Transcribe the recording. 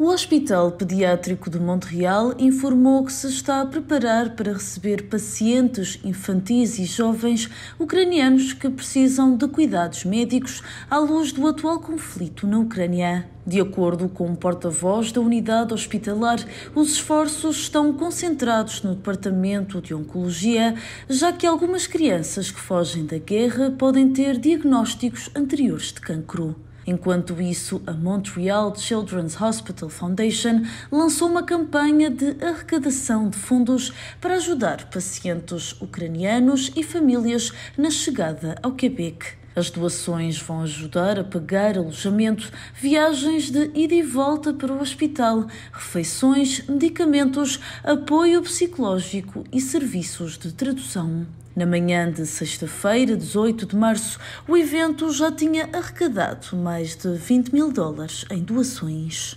O Hospital Pediátrico de Montreal informou que se está a preparar para receber pacientes infantis e jovens ucranianos que precisam de cuidados médicos à luz do atual conflito na Ucrânia. De acordo com o um porta-voz da unidade hospitalar, os esforços estão concentrados no departamento de oncologia, já que algumas crianças que fogem da guerra podem ter diagnósticos anteriores de cancro. Enquanto isso, a Montreal Children's Hospital Foundation lançou uma campanha de arrecadação de fundos para ajudar pacientes ucranianos e famílias na chegada ao Quebec. As doações vão ajudar a pagar alojamento, viagens de ida e volta para o hospital, refeições, medicamentos, apoio psicológico e serviços de tradução. Na manhã de sexta-feira, 18 de março, o evento já tinha arrecadado mais de 20 mil dólares em doações.